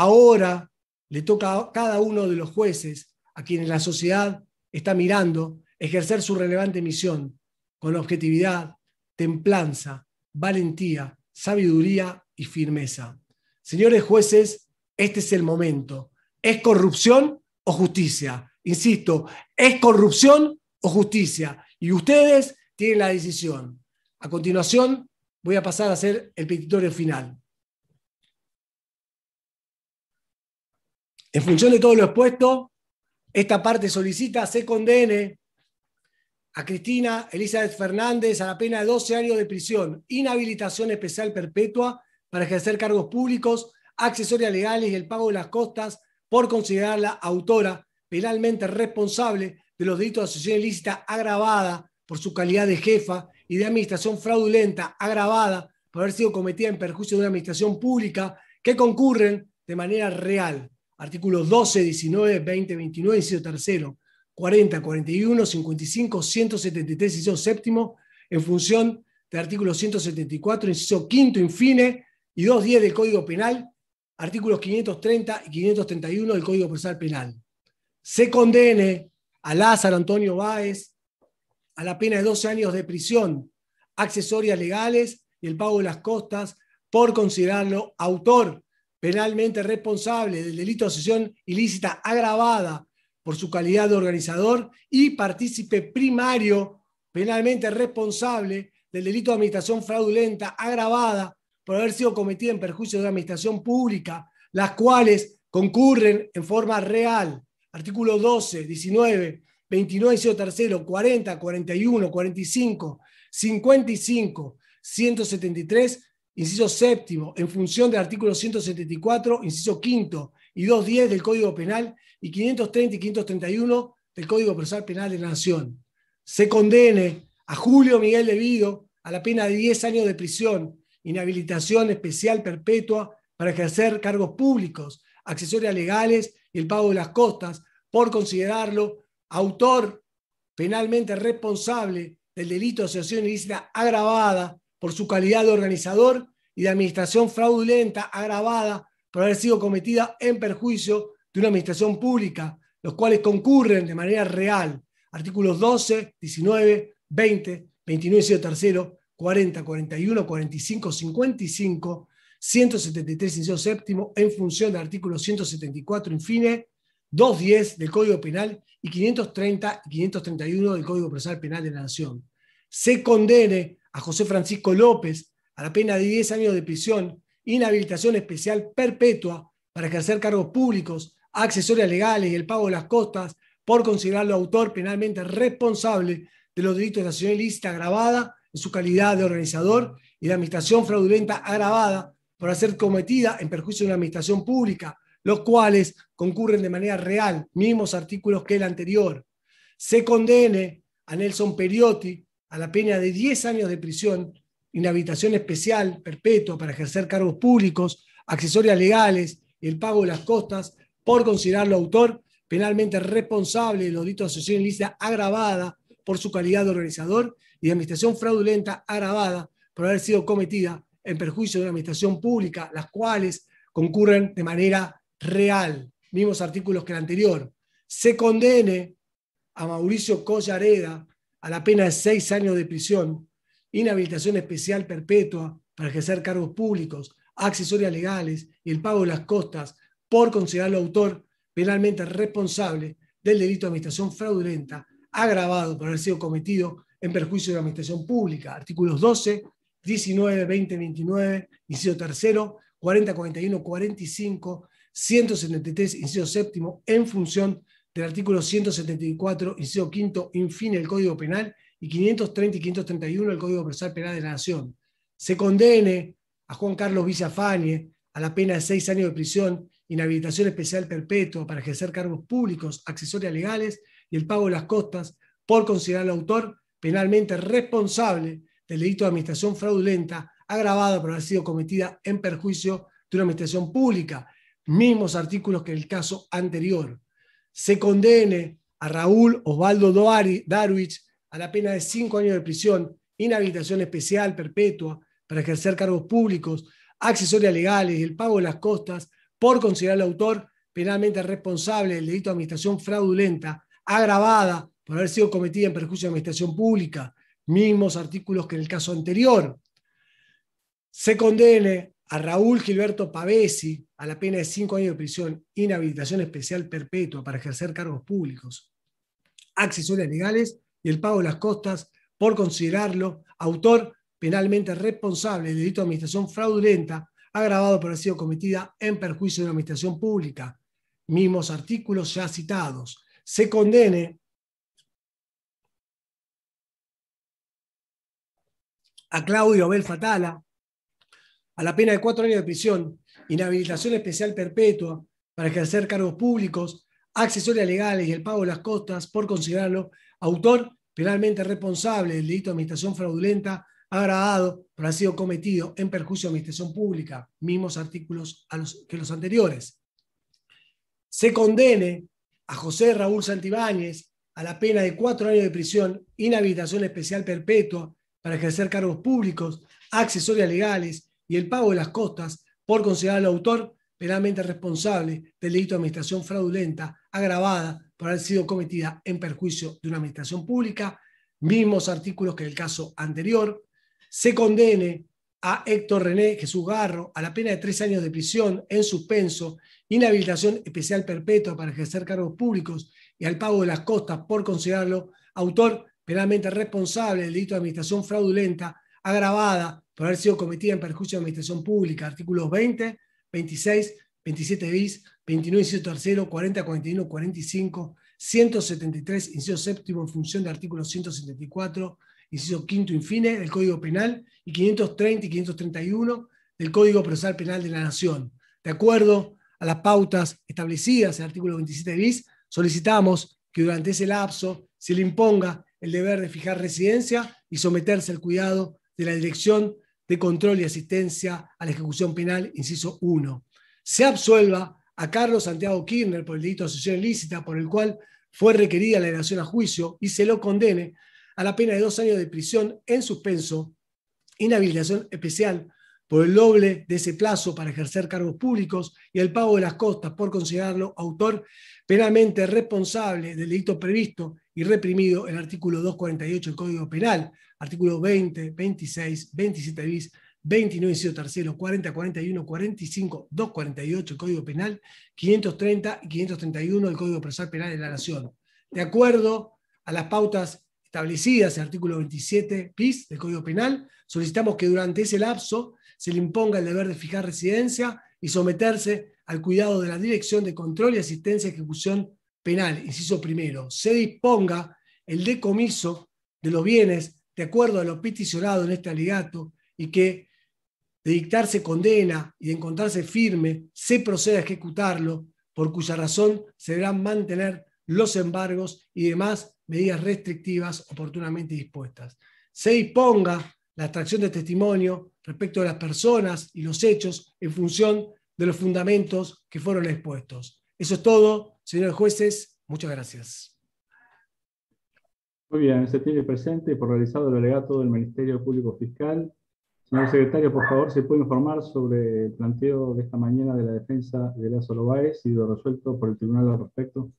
Ahora le toca a cada uno de los jueces a quienes la sociedad está mirando ejercer su relevante misión con objetividad, templanza, valentía, sabiduría y firmeza. Señores jueces, este es el momento. ¿Es corrupción o justicia? Insisto, ¿es corrupción o justicia? Y ustedes tienen la decisión. A continuación, voy a pasar a hacer el petitorio final. En función de todo lo expuesto, esta parte solicita se condene a Cristina Elizabeth Fernández a la pena de 12 años de prisión, inhabilitación especial perpetua para ejercer cargos públicos, accesorias legales y el pago de las costas por considerarla autora penalmente responsable de los delitos de asociación ilícita agravada por su calidad de jefa y de administración fraudulenta agravada por haber sido cometida en perjuicio de una administración pública que concurren de manera real artículos 12, 19, 20, 29, inciso tercero, 40, 41, 55, 173, inciso séptimo, en función del artículo 174, inciso quinto, infine, y 210 del Código Penal, artículos 530 y 531 del Código Procesal Penal. Se condene a Lázaro Antonio Báez a la pena de 12 años de prisión, accesorias legales y el pago de las costas por considerarlo autor penalmente responsable del delito de asociación ilícita agravada por su calidad de organizador y partícipe primario penalmente responsable del delito de administración fraudulenta agravada por haber sido cometida en perjuicio de la administración pública, las cuales concurren en forma real. Artículo 12, 19, 29, 3, 40, 41, 45, 55, 173, inciso séptimo, en función del artículo 174, inciso quinto y 210 del Código Penal y 530 y 531 del Código Procesal Penal de la Nación. Se condene a Julio Miguel Devido a la pena de 10 años de prisión, inhabilitación especial perpetua para ejercer cargos públicos, accesorias legales y el pago de las costas por considerarlo autor penalmente responsable del delito de asociación ilícita agravada por su calidad de organizador y de administración fraudulenta agravada por haber sido cometida en perjuicio de una administración pública, los cuales concurren de manera real artículos 12, 19, 20, 29 y 3, 40, 41, 45, 55, 173 inciso séptimo, en función del artículo 174, infine, 210 del Código Penal y 530 y 531 del Código Procesal Penal de la Nación. Se condene a José Francisco López a la pena de 10 años de prisión, inhabilitación especial perpetua para ejercer cargos públicos, accesorios legales y el pago de las costas por considerarlo autor penalmente responsable de los delitos de ilícita agravada en su calidad de organizador y de administración fraudulenta agravada por hacer cometida en perjuicio de una administración pública, los cuales concurren de manera real, mismos artículos que el anterior. Se condene a Nelson Periotti a la pena de 10 años de prisión, inhabilitación especial, perpetua, para ejercer cargos públicos, accesorias legales y el pago de las costas, por considerarlo autor penalmente responsable de los delitos de asociación ilícita agravada por su calidad de organizador y de administración fraudulenta agravada por haber sido cometida en perjuicio de una administración pública, las cuales concurren de manera real, mismos artículos que el anterior. Se condene a Mauricio Collareda a la pena de seis años de prisión, inhabilitación especial perpetua para ejercer cargos públicos, accesorias legales y el pago de las costas por considerarlo autor penalmente responsable del delito de administración fraudulenta agravado por haber sido cometido en perjuicio de la administración pública. Artículos 12, 19, 20, 29, inciso tercero, 40, 41, 45, 173, inciso séptimo, en función del artículo 174, inciso quinto, infine el Código Penal y 530 y 531 del Código Procesal Penal de la Nación. Se condene a Juan Carlos Villafañe a la pena de seis años de prisión, inhabilitación especial perpetua para ejercer cargos públicos, accesorios legales y el pago de las costas por considerar al autor penalmente responsable del delito de administración fraudulenta agravada por haber sido cometida en perjuicio de una administración pública, mismos artículos que el caso anterior se condene a Raúl Osvaldo Darwich a la pena de cinco años de prisión, inhabilitación especial perpetua para ejercer cargos públicos, accesorias legales y el pago de las costas por considerar al autor penalmente responsable del delito de administración fraudulenta agravada por haber sido cometida en perjuicio de administración pública, mismos artículos que en el caso anterior. Se condene a Raúl Gilberto Pavesi a la pena de cinco años de prisión, inhabilitación especial perpetua para ejercer cargos públicos, accesorias legales y el pago de las costas por considerarlo autor penalmente responsable de delito de administración fraudulenta agravado por haber sido cometida en perjuicio de la administración pública. Mismos artículos ya citados. Se condene a Claudio Abel Fatala a la pena de cuatro años de prisión inhabilitación especial perpetua para ejercer cargos públicos, accesorias legales y el pago de las costas por considerarlo autor penalmente responsable del delito de administración fraudulenta agravado por haber sido cometido en perjuicio de administración pública, mismos artículos a los, que los anteriores. Se condene a José Raúl Santibáñez a la pena de cuatro años de prisión, inhabilitación especial perpetua para ejercer cargos públicos, accesorias legales y el pago de las costas por considerar al autor penalmente responsable del delito de administración fraudulenta agravada por haber sido cometida en perjuicio de una administración pública, mismos artículos que el caso anterior, se condene a Héctor René Jesús Garro a la pena de tres años de prisión en suspenso, inhabilitación especial perpetua para ejercer cargos públicos y al pago de las costas por considerarlo autor penalmente responsable del delito de administración fraudulenta agravada por haber sido cometida en perjuicio de administración pública, artículos 20, 26, 27 bis, 29, inciso tercero, 40, 41, 45, 173, inciso séptimo en función de artículo 174, inciso quinto infine del Código Penal y 530 y 531 del Código Procesal Penal de la Nación. De acuerdo a las pautas establecidas en el artículo 27 bis, solicitamos que durante ese lapso se le imponga el deber de fijar residencia y someterse al cuidado de la Dirección de Control y Asistencia a la Ejecución Penal, inciso 1. Se absuelva a Carlos Santiago Kirchner por el delito de asociación ilícita por el cual fue requerida la elevación a juicio y se lo condene a la pena de dos años de prisión en suspenso, inhabilitación especial por el doble de ese plazo para ejercer cargos públicos y el pago de las costas por considerarlo autor penalmente responsable del delito previsto y reprimido en el artículo 248 del Código Penal, artículo 20, 26, 27 bis, 29, inciso tercero, 40, 41, 45, 248 del Código Penal, 530 y 531 del Código Procesal Penal de la Nación. De acuerdo a las pautas establecidas en el artículo 27 bis del Código Penal, solicitamos que durante ese lapso se le imponga el deber de fijar residencia y someterse al cuidado de la Dirección de Control y Asistencia a Ejecución Penal, inciso primero, se disponga el decomiso de los bienes de acuerdo a lo peticionado en este alegato y que de dictarse condena y de encontrarse firme, se proceda a ejecutarlo, por cuya razón se deberán mantener los embargos y demás medidas restrictivas oportunamente dispuestas. Se disponga la atracción de testimonio respecto de las personas y los hechos en función de los fundamentos que fueron expuestos. Eso es todo, señores jueces. Muchas gracias. Muy bien, se tiene presente y por realizado el alegato del Ministerio Público Fiscal. Señor secretario, por favor, ¿se puede informar sobre el planteo de esta mañana de la defensa de la Lobaez y lo resuelto por el tribunal al respecto?